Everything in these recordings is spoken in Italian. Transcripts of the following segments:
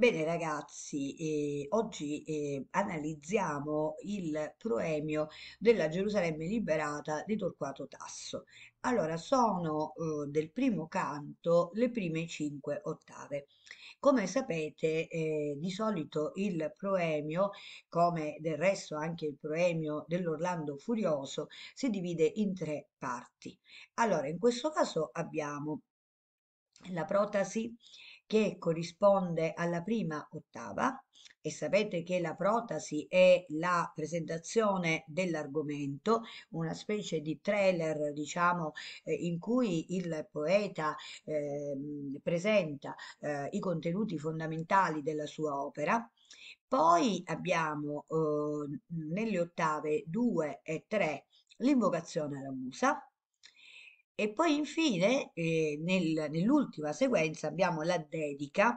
Bene ragazzi, eh, oggi eh, analizziamo il proemio della Gerusalemme liberata di Torquato Tasso. Allora, sono eh, del primo canto le prime cinque ottave. Come sapete, eh, di solito il proemio, come del resto anche il proemio dell'Orlando Furioso, si divide in tre parti. Allora, in questo caso abbiamo la protasi, che corrisponde alla prima ottava e sapete che la protasi è la presentazione dell'argomento, una specie di trailer, diciamo, eh, in cui il poeta eh, presenta eh, i contenuti fondamentali della sua opera. Poi abbiamo eh, nelle ottave 2 e 3 l'invocazione alla musa, e poi infine eh, nel- nell'ultima sequenza abbiamo la dedica,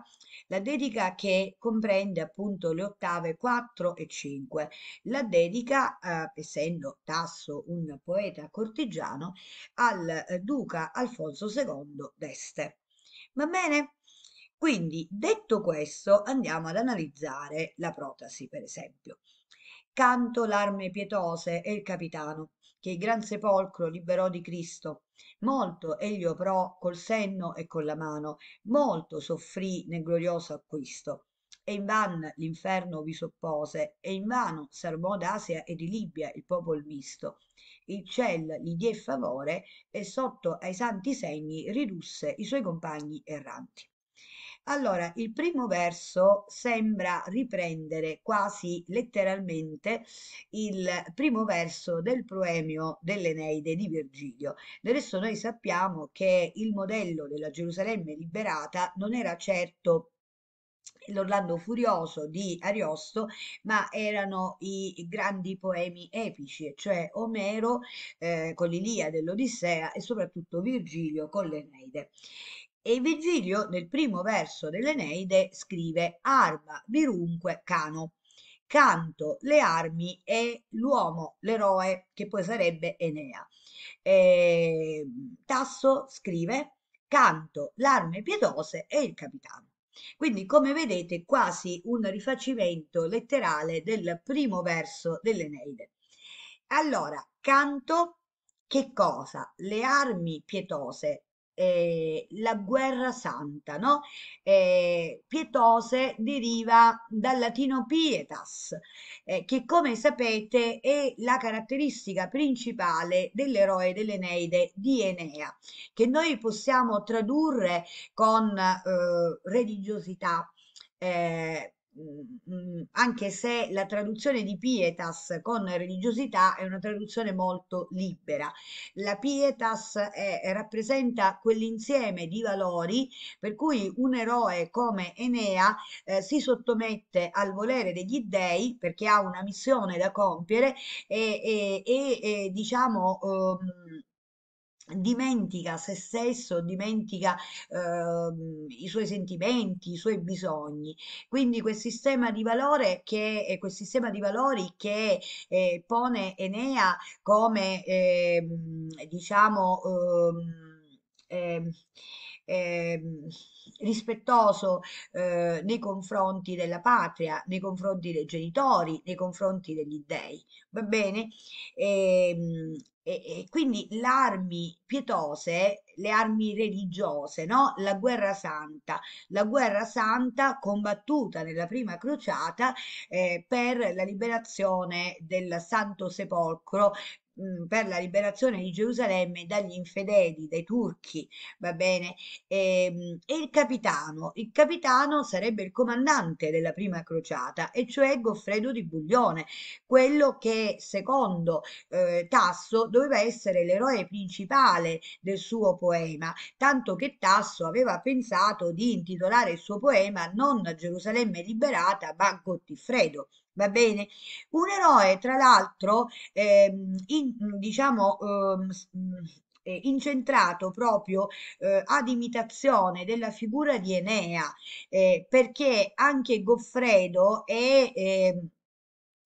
la dedica che comprende appunto le ottave 4 e 5. La dedica, eh, essendo Tasso un poeta cortigiano, al eh, duca Alfonso II d'Este. Va bene? Quindi, detto questo, andiamo ad analizzare la protasi, per esempio. Canto l'arme pietose e il capitano, che il gran sepolcro liberò di Cristo molto egli oprò col senno e con la mano molto soffrì nel glorioso acquisto e in van l'inferno vi s'oppose e in invano s'armò d'asia e di libia il popol misto il ciel gli dié favore e sotto ai santi segni ridusse i suoi compagni erranti allora, il primo verso sembra riprendere quasi letteralmente il primo verso del proemio dell'Eneide di Virgilio. Del resto noi sappiamo che il modello della Gerusalemme liberata non era certo l'Orlando Furioso di Ariosto, ma erano i grandi poemi epici, cioè Omero eh, con l'Ilia dell'Odissea e soprattutto Virgilio con l'Eneide. E Virgilio nel primo verso dell'Eneide scrive Arma virunque cano, canto le armi e l'uomo, l'eroe, che poi sarebbe Enea. E, mm, Tasso scrive Canto l'arme pietose e il capitano. Quindi, come vedete, quasi un rifacimento letterale del primo verso dell'Eneide. Allora, canto che cosa? Le armi pietose eh, la guerra santa, no? Eh, pietose deriva dal latino pietas, eh, che come sapete è la caratteristica principale dell'eroe dell'Eneide di Enea, che noi possiamo tradurre con eh, religiosità. Eh, Ehm, anche se la traduzione di pietas con religiosità è una traduzione molto libera. La pietas è, rappresenta quell'insieme di valori per cui un eroe come Enea eh, si sottomette al volere degli dei perché ha una missione da compiere e, e, e, e diciamo... Um, dimentica se stesso, dimentica eh, i suoi sentimenti, i suoi bisogni. Quindi quel sistema di, valore che, eh, quel sistema di valori che eh, pone Enea come, eh, diciamo, ehm, ehm, ehm, rispettoso eh, nei confronti della patria, nei confronti dei genitori, nei confronti degli dèi. Va bene? E, ehm, e, e quindi le armi pietose, le armi religiose, no? la guerra santa, la guerra santa combattuta nella prima crociata eh, per la liberazione del Santo Sepolcro Mm, per la liberazione di Gerusalemme dagli infedeli, dai turchi, va bene? E, ehm, e, il capitano, il capitano sarebbe il comandante della prima crociata, e cioè Goffredo di Buglione, quello che secondo eh, Tasso doveva essere l'eroe principale del suo poema, tanto che Tasso aveva pensato di intitolare il suo poema non Gerusalemme liberata, ma Gottifredo Va bene? Un eroe, tra l'altro, ehm, diciamo, ehm, mm, eh, incentrato proprio eh, ad imitazione della figura di Enea, eh, perché anche Goffredo è... ehm,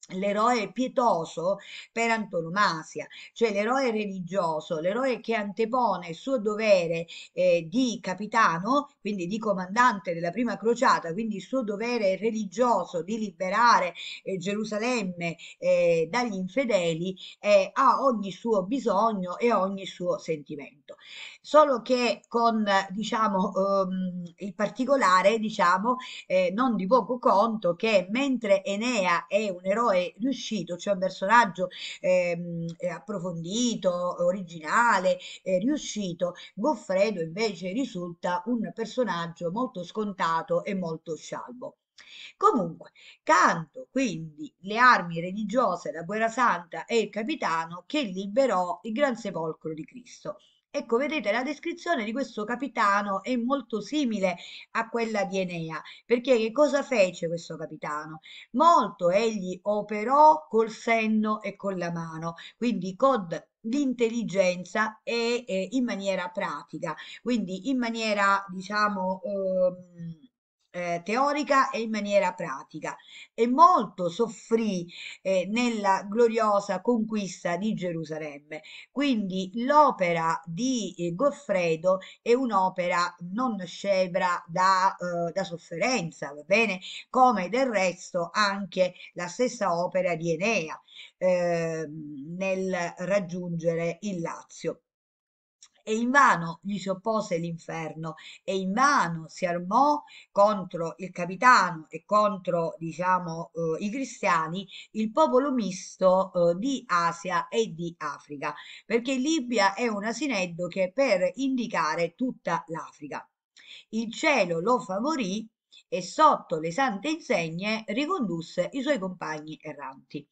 l'eroe pietoso per antonomasia, cioè l'eroe religioso, l'eroe che antepone il suo dovere eh, di capitano, quindi di comandante della prima crociata, quindi il suo dovere religioso di liberare eh, Gerusalemme eh, dagli infedeli a ogni suo bisogno e ogni suo sentimento. Solo che con diciamo ehm, il particolare diciamo eh, non di poco conto che mentre Enea è un eroe è riuscito, cioè un personaggio ehm, eh, approfondito, originale, riuscito, Goffredo invece risulta un personaggio molto scontato e molto scialbo. Comunque, canto quindi le armi religiose, da guerra santa e il capitano che liberò il gran sepolcro di Cristo. Ecco, vedete, la descrizione di questo capitano è molto simile a quella di Enea, perché che cosa fece questo capitano? Molto egli operò col senno e con la mano, quindi con l'intelligenza e eh, in maniera pratica, quindi in maniera, diciamo... Ehm, eh, teorica e in maniera pratica e molto soffrì eh, nella gloriosa conquista di Gerusalemme. Quindi l'opera di eh, Goffredo è un'opera non scebra da, eh, da sofferenza, va bene? Come del resto anche la stessa opera di Enea ehm, nel raggiungere il Lazio e invano gli si oppose l'inferno e invano si armò contro il capitano e contro diciamo, eh, i cristiani il popolo misto eh, di Asia e di Africa, perché Libia è un asineddo che per indicare tutta l'Africa. Il cielo lo favorì e sotto le sante insegne ricondusse i suoi compagni erranti.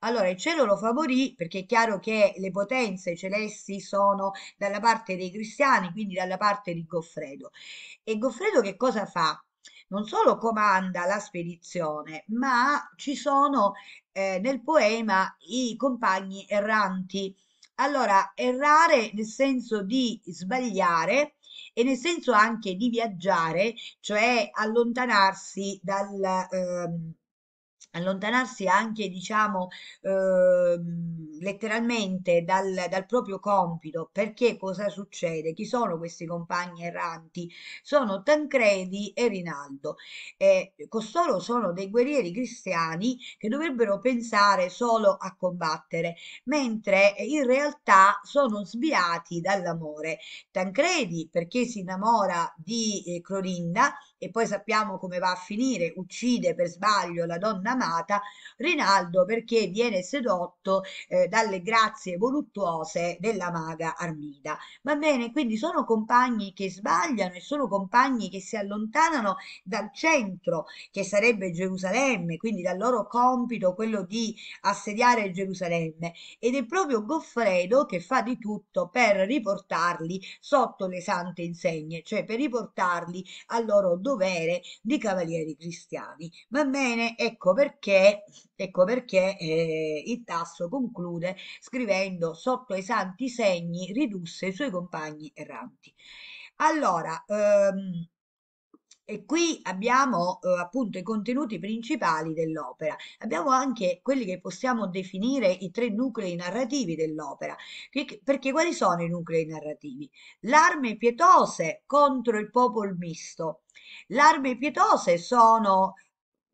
Allora il cielo lo favorì perché è chiaro che le potenze celesti sono dalla parte dei cristiani, quindi dalla parte di Goffredo. E Goffredo che cosa fa? non solo comanda la spedizione, ma ci sono eh, nel poema i compagni erranti. Allora, errare nel senso di sbagliare e nel senso anche di viaggiare, cioè allontanarsi dal, ehm, allontanarsi anche, diciamo, eh, letteralmente dal, dal, proprio compito, perché cosa succede? Chi sono questi compagni erranti? Sono Tancredi e Rinaldo. Eh, costoro sono dei guerrieri cristiani che dovrebbero pensare solo a combattere, mentre in realtà sono sviati dall'amore. Tancredi perché si innamora di eh, Clorinda e poi sappiamo come va a finire, uccide per sbaglio la donna amata, Rinaldo perché viene sedotto eh, dalle grazie voluttuose della maga Armida. Va bene, quindi sono compagni che sbagliano e sono compagni che si allontanano dal centro, che sarebbe Gerusalemme, quindi dal loro compito quello di assediare Gerusalemme. Ed è proprio Goffredo che fa di tutto per riportarli sotto le sante insegne, cioè per riportarli al loro dovere dovere di cavalieri cristiani. Va bene? Ecco perché, ecco perché eh, il tasso conclude scrivendo sotto i santi segni ridusse i suoi compagni erranti. Allora, ehm, e qui abbiamo eh, appunto i contenuti principali dell'opera, abbiamo anche quelli che possiamo definire i tre nuclei narrativi dell'opera, perché quali sono i nuclei narrativi? L'arme pietose contro il popolo misto. L'arme pietose sono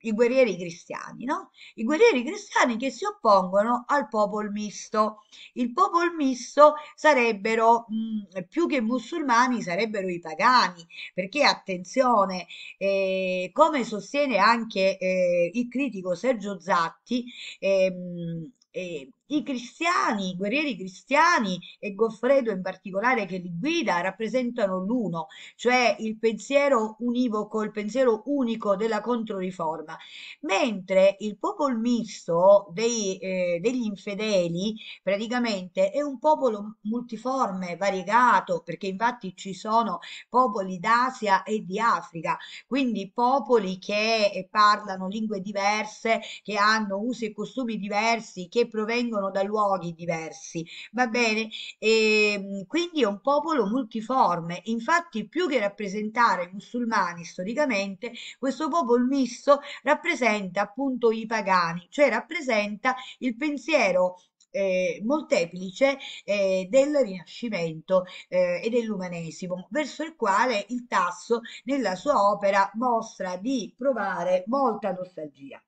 i guerrieri cristiani, no? I guerrieri cristiani che si oppongono al popolo misto. Il popolo misto sarebbero mh, più che musulmani, sarebbero i pagani, perché attenzione, eh, come sostiene anche eh, il critico Sergio Zatti, ehm, eh, i cristiani, i guerrieri cristiani e Goffredo in particolare che li guida rappresentano l'uno, cioè il pensiero univoco, il pensiero unico della Controriforma, mentre il popolo misto dei, eh, degli infedeli praticamente è un popolo multiforme, variegato, perché infatti ci sono popoli d'Asia e di Africa, quindi popoli che eh, parlano lingue diverse, che hanno usi e costumi diversi, che provengono vengono da luoghi diversi, va bene? E, ehm, quindi è un popolo multiforme, infatti più che rappresentare i musulmani storicamente, questo popolo misto rappresenta appunto i pagani, cioè rappresenta il pensiero eh, molteplice eh, del Rinascimento eh, e dell'umanesimo, verso il quale il Tasso nella sua opera mostra di provare molta nostalgia.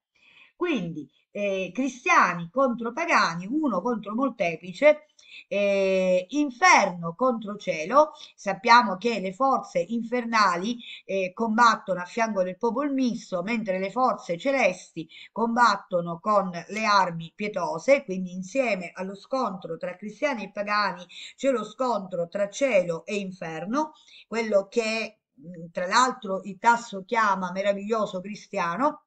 Quindi eh, cristiani contro pagani, uno contro molteplice, eh, inferno contro cielo, sappiamo che le forze infernali eh, combattono a fianco del popolo misto, mentre le forze celesti combattono con le armi pietose, quindi insieme allo scontro tra cristiani e pagani c'è lo scontro tra cielo e inferno, quello che tra l'altro il tasso chiama meraviglioso cristiano,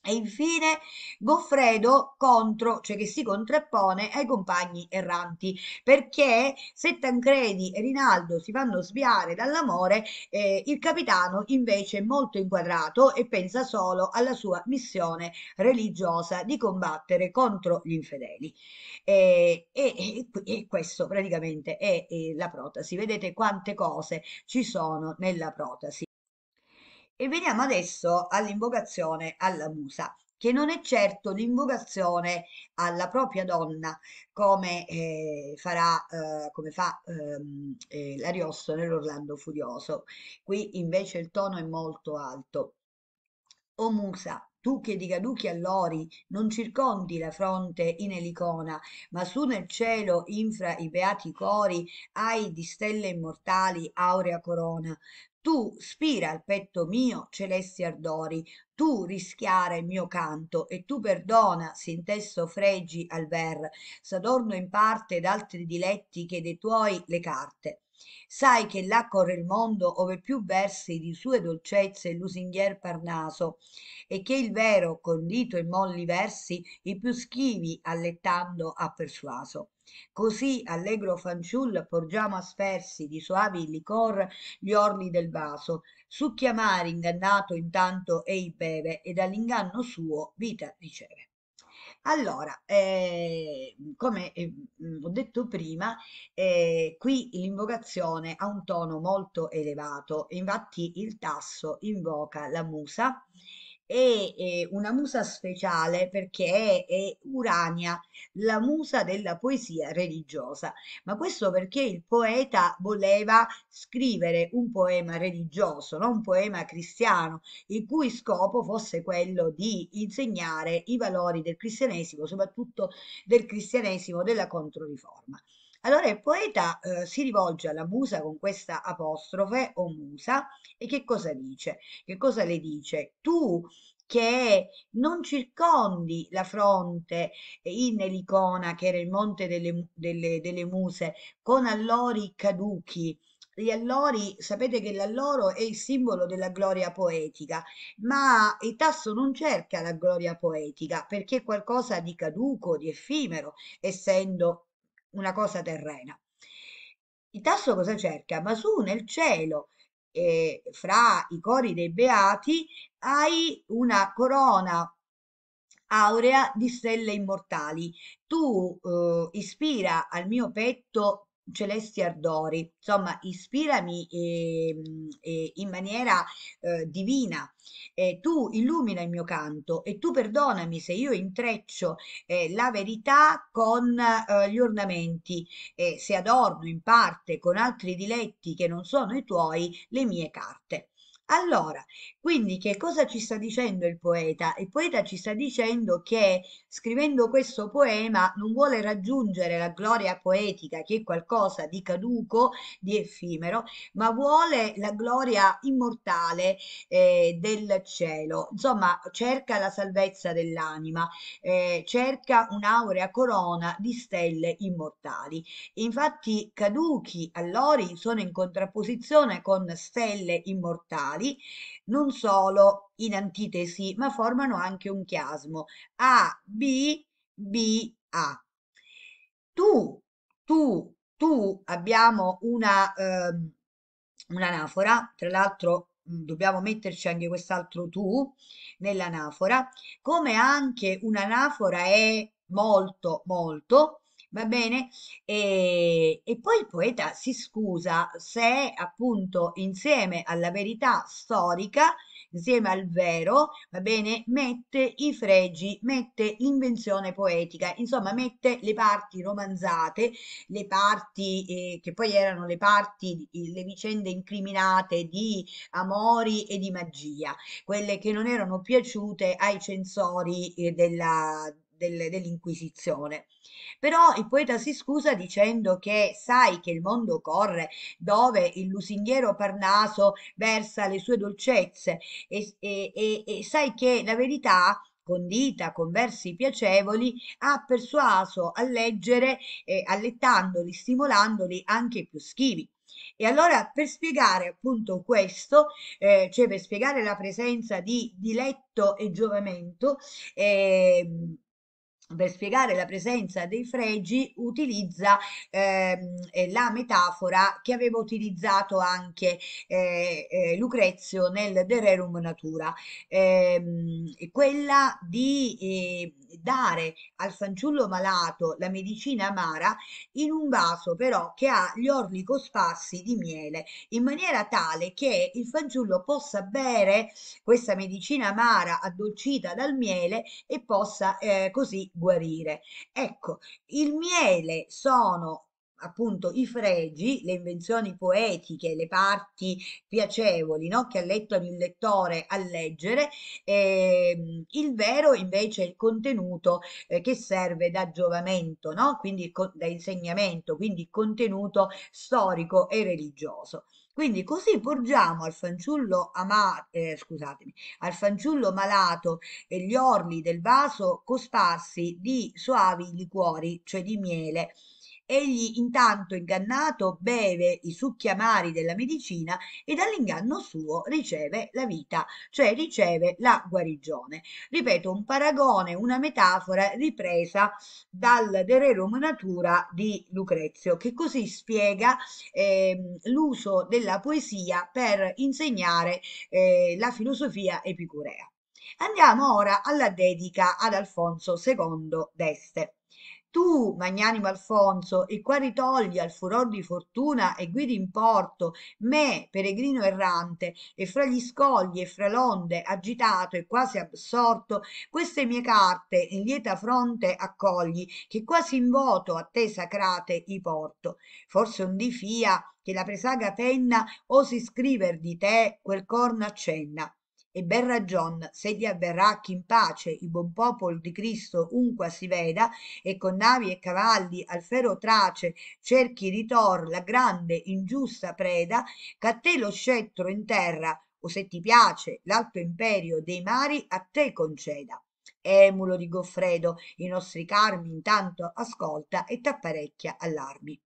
e infine Goffredo contro, cioè che si contrappone ai compagni erranti, perché se Tancredi e Rinaldo si fanno sviare dall'amore, eh, il capitano invece è molto inquadrato e pensa solo alla sua missione religiosa di combattere contro gli infedeli. E, e, e questo praticamente è, è la protasi. Vedete quante cose ci sono nella protasi. E veniamo adesso all'invocazione alla musa, che non è certo l'invocazione alla propria donna come, eh, farà, eh, come fa ehm, eh, Lariosto nell'Orlando Furioso. Qui invece il tono è molto alto. O musa, tu che di caduchi allori non circondi la fronte in elicona, ma su nel cielo infra i beati cori hai di stelle immortali aurea corona tu spira al petto mio celesti ardori tu rischiara il mio canto e tu perdona s'intesso fregi al ver s'adorno in parte d'altri diletti che de tuoi le carte sai che là corre il mondo ove più versi di sue dolcezze il lusinghier parnaso e che il vero condito in molli versi i più schivi allettando ha persuaso così allegro fanciull porgiamo aspersi di soavi licor gli orli del vaso succhia mari ingannato intanto ei beve e dall'inganno suo vita riceve allora, eh, come eh, ho detto prima, eh, qui l'invocazione ha un tono molto elevato, infatti il tasso invoca la musa è, una musa speciale perché è, è Urania, la musa della poesia religiosa. Ma questo perché il poeta voleva scrivere un poema religioso, non un poema cristiano, il cui scopo fosse quello di insegnare i valori del cristianesimo, soprattutto del cristianesimo della Controriforma. Allora il poeta eh, si rivolge alla musa con questa apostrofe o musa e che cosa dice? Che cosa le dice? Tu che non circondi la fronte in Elicona, che era il monte delle, delle, delle muse, con allori caduchi. Gli allori, sapete che l'alloro è il simbolo della gloria poetica, ma il tasso non cerca la gloria poetica perché è qualcosa di caduco, di effimero, essendo una cosa terrena. Il tasso cosa cerca? Ma su nel cielo, eh, fra i cori dei beati, hai una corona aurea di stelle immortali. Tu eh, ispira al mio petto celesti ardori, insomma ispirami eh, eh, in maniera eh, divina, tu illumina il mio canto e tu perdonami se io intreccio eh, la verità con eh, gli ornamenti, se adorno in parte con altri diletti che non sono i tuoi le mie carte. Allora, quindi che cosa ci sta dicendo il poeta? Il poeta ci sta dicendo che scrivendo questo poema non vuole raggiungere la gloria poetica, che è qualcosa di caduco, di effimero, ma vuole la gloria immortale eh, del cielo. Insomma, cerca la salvezza dell'anima, eh, cerca un'aurea corona di stelle immortali. Infatti, caduchi allori sono in contrapposizione con stelle immortali quali non solo in antitesi, ma formano anche un chiasmo A, B, B, A. Tu, tu, tu abbiamo una, eh, un'anafora, tra l'altro dobbiamo metterci anche quest'altro tu nell'anafora, come anche un'anafora è molto molto va bene? E, e poi il poeta si scusa se appunto insieme alla verità storica, insieme al vero, va bene, mette i fregi, mette l'invenzione poetica, insomma mette le parti romanzate, le parti eh, che poi erano le parti, le vicende incriminate di amori e di magia, quelle che non erano piaciute ai censori eh, della del, dell'Inquisizione. Però il poeta si scusa dicendo che sai che il mondo corre dove il lusinghiero Parnaso versa le sue dolcezze e, e, e, e sai che la verità condita con versi piacevoli ha persuaso a leggere eh, allettandoli, stimolandoli anche più schivi. E allora per spiegare appunto questo, eh, cioè per spiegare la presenza di diletto e giovamento, eh, per spiegare la presenza dei fregi utilizza ehm, eh, la metafora che aveva utilizzato anche eh, eh, Lucrezio nel De Rerum Natura, ehm, quella di eh, dare al fanciullo malato la medicina amara in un vaso però che ha gli orli cosparsi di miele, in maniera tale che il fanciullo possa bere questa medicina amara addolcita dal miele e possa eh, così guarire. Ecco, il miele sono appunto i fregi, le invenzioni poetiche, le parti piacevoli no? che letto il lettore a leggere, ehm, il vero invece è il contenuto eh, che serve da giovamento, no? quindi da insegnamento, quindi contenuto storico e religioso. Quindi così porgiamo al fanciullo, ama- eh, scusatemi, al fanciullo malato e gli orli del vaso cosparsi di soavi liquori, cioè di miele, Egli intanto ingannato beve i succhi amari della medicina e dall'inganno suo riceve la vita, cioè riceve la guarigione. Ripeto, un paragone, una metafora ripresa dal De Rerum Natura di Lucrezio, che così spiega eh, l'uso della poesia per insegnare eh, la filosofia epicurea. Andiamo ora alla dedica ad Alfonso II d'Este tu, magnanimo Alfonso, il qua ritogli al furor di fortuna e guidi in porto me, peregrino errante, e fra gli scogli e fra l'onde, agitato e quasi assorto, queste mie carte in lieta fronte accogli, che quasi in voto a te sacrate i porto. Forse un di fia che la presaga penna osi scriver di te quel corno accenna e ben ragion se gli avverrà chi in pace il buon popol di cristo unqua si veda e con navi e cavalli al fero trace cerchi ritor la grande ingiusta preda ch'a te lo scettro in terra o se ti piace l'alto imperio dei mari a te conceda emulo di goffredo i nostri carmi intanto ascolta e t'apparecchia all'armi.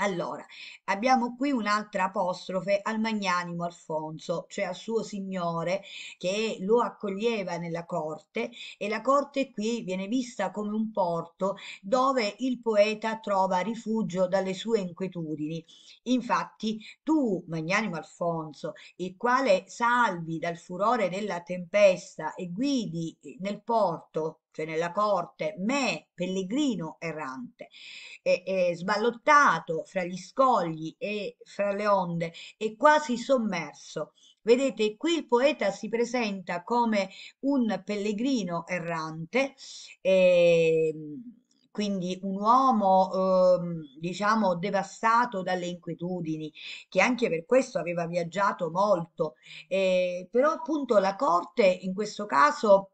Allora, abbiamo qui un'altra apostrofe al magnanimo Alfonso, cioè al suo signore che lo accoglieva nella corte e la corte qui viene vista come un porto dove il poeta trova rifugio dalle sue inquietudini. Infatti, tu, magnanimo Alfonso, il quale salvi dal furore della tempesta e guidi nel porto cioè nella corte, me, pellegrino errante, e, e sballottato fra gli scogli e fra le onde e quasi sommerso. Vedete, qui il poeta si presenta come un pellegrino errante, eh, quindi un uomo eh, diciamo devastato dalle inquietudini che anche per questo aveva viaggiato molto eh, però appunto la corte in questo caso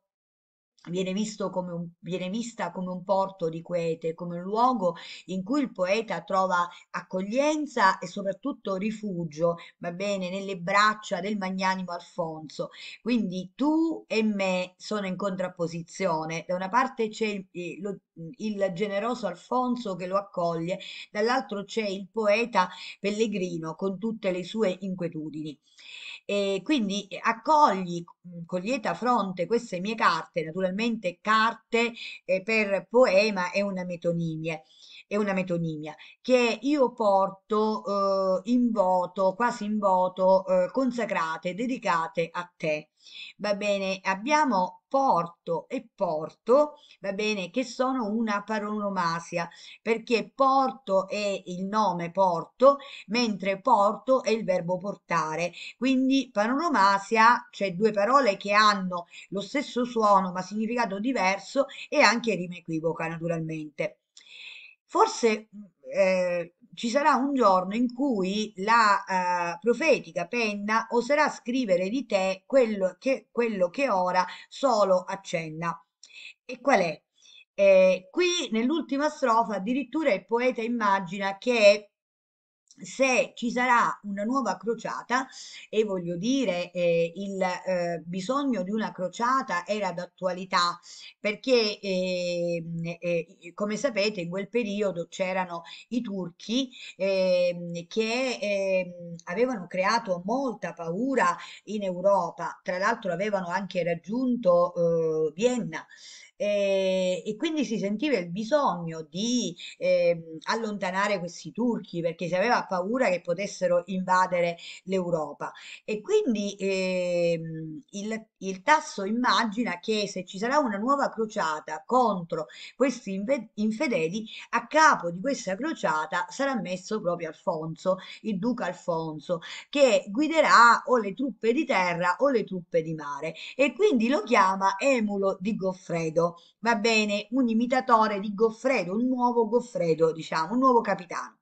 Viene, visto come un, viene vista come un porto di quete, come un luogo in cui il poeta trova accoglienza e soprattutto rifugio, va bene, nelle braccia del magnanimo Alfonso. Quindi tu e me sono in contrapposizione. Da una parte c'è il, eh, lo, il generoso Alfonso che lo accoglie, dall'altro c'è il poeta pellegrino con tutte le sue inquietudini. E quindi eh, accogli mm, con lieta fronte queste mie carte, naturalmente carte eh, per poema e una metonimia è una metonimia che io porto eh, in voto, quasi in voto, eh, consacrate, dedicate a te. Va bene, abbiamo porto e porto, va bene, che sono una paronomasia, perché porto è il nome porto, mentre porto è il verbo portare. Quindi paronomasia, cioè due parole che hanno lo stesso suono ma significato diverso e anche rima equivoca naturalmente forse eh, ci sarà un giorno in cui la eh, profetica penna oserà scrivere di te quello che, quello che ora solo accenna. E qual è? Eh, qui nell'ultima strofa addirittura il poeta immagina che se ci sarà una nuova crociata e voglio dire eh, il eh, bisogno di una crociata era d'attualità perché ehm, eh, come sapete in quel periodo c'erano i turchi ehm, che ehm, avevano creato molta paura in Europa tra l'altro avevano anche raggiunto eh, Vienna eh, e quindi si sentiva il bisogno di eh, allontanare questi turchi perché si aveva paura che potessero invadere l'Europa e quindi eh, il, il Tasso immagina che se ci sarà una nuova crociata contro questi infedeli a capo di questa crociata sarà messo proprio Alfonso, il duca Alfonso che guiderà o le truppe di terra o le truppe di mare e quindi lo chiama Emulo di Goffredo va bene, un imitatore di Goffredo, un nuovo Goffredo, diciamo, un nuovo capitano.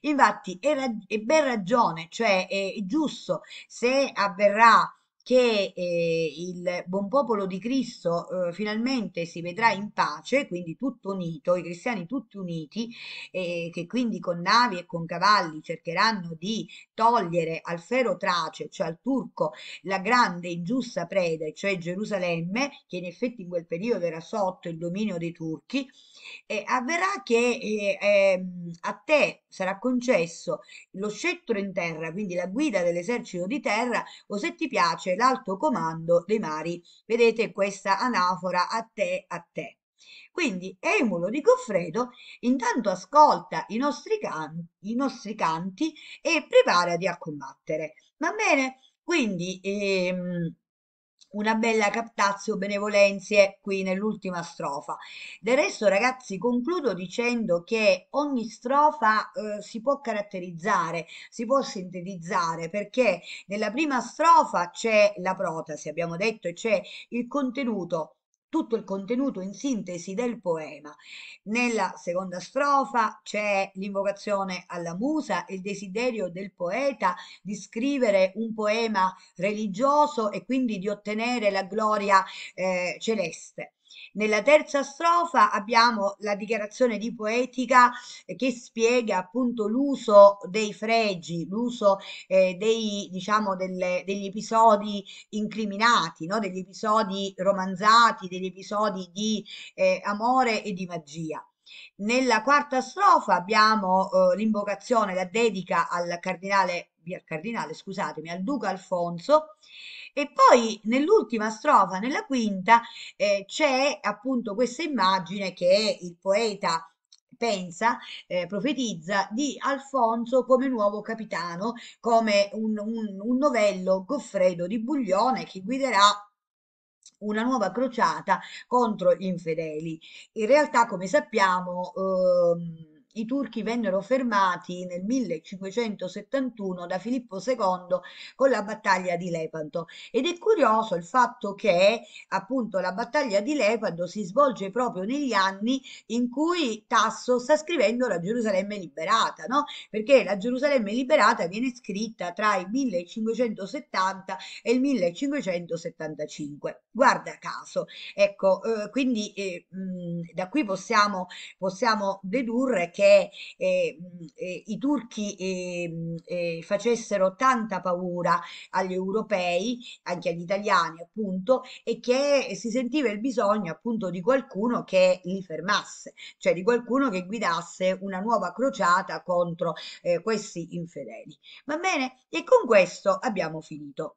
Infatti è, è ben ragione, cioè è, è giusto se avverrà che eh, il buon popolo di Cristo eh, finalmente si vedrà in pace, quindi tutto unito, i cristiani tutti uniti, eh, che quindi con navi e con cavalli cercheranno di togliere al fero trace, cioè al turco, la grande ingiusta preda, cioè Gerusalemme, che in effetti in quel periodo era sotto il dominio dei turchi, avverrà che eh, ehm, a te sarà concesso lo scettro in terra, quindi la guida dell'esercito di terra, o se ti piace l'alto comando dei mari. Vedete questa anafora a te, a te. Quindi Emulo di Goffredo intanto ascolta i nostri, can i nostri canti e preparati a combattere. Va bene? Quindi... Ehm, una bella captazio benevolenzie qui nell'ultima strofa. Del resto, ragazzi, concludo dicendo che ogni strofa eh, si può caratterizzare, si può sintetizzare, perché nella prima strofa c'è la protasi, abbiamo detto, e c'è il contenuto tutto il contenuto in sintesi del poema. Nella seconda strofa c'è l'invocazione alla musa, il desiderio del poeta di scrivere un poema religioso e quindi di ottenere la gloria eh, celeste. Nella terza strofa abbiamo la dichiarazione di poetica eh, che spiega appunto l'uso dei fregi, l'uso eh, dei, diciamo, delle, degli episodi incriminati, no? degli episodi romanzati, degli episodi di eh, amore e di magia. Nella quarta strofa abbiamo eh, l'invocazione, la dedica al cardinale al cardinale, scusatemi, al duca Alfonso. E poi nell'ultima strofa, nella quinta, eh, c'è appunto questa immagine che il poeta pensa, eh, profetizza di Alfonso come nuovo capitano, come un, un, un novello Goffredo di Buglione che guiderà una nuova crociata contro gli infedeli. In realtà, come sappiamo, ehm, i turchi vennero fermati nel 1571 da Filippo II con la battaglia di Lepanto ed è curioso il fatto che appunto la battaglia di Lepanto si svolge proprio negli anni in cui Tasso sta scrivendo la Gerusalemme liberata, no? Perché la Gerusalemme liberata viene scritta tra il 1570 e il 1575. Guarda caso. Ecco, eh, quindi eh, mh, mm, da qui possiamo, possiamo dedurre che eh, eh, i turchi ehm, eh, facessero tanta paura agli europei, anche agli italiani appunto, e che si sentiva il bisogno appunto di qualcuno che li fermasse, cioè di qualcuno che guidasse una nuova crociata contro eh, questi infedeli. Va bene? E con questo abbiamo finito.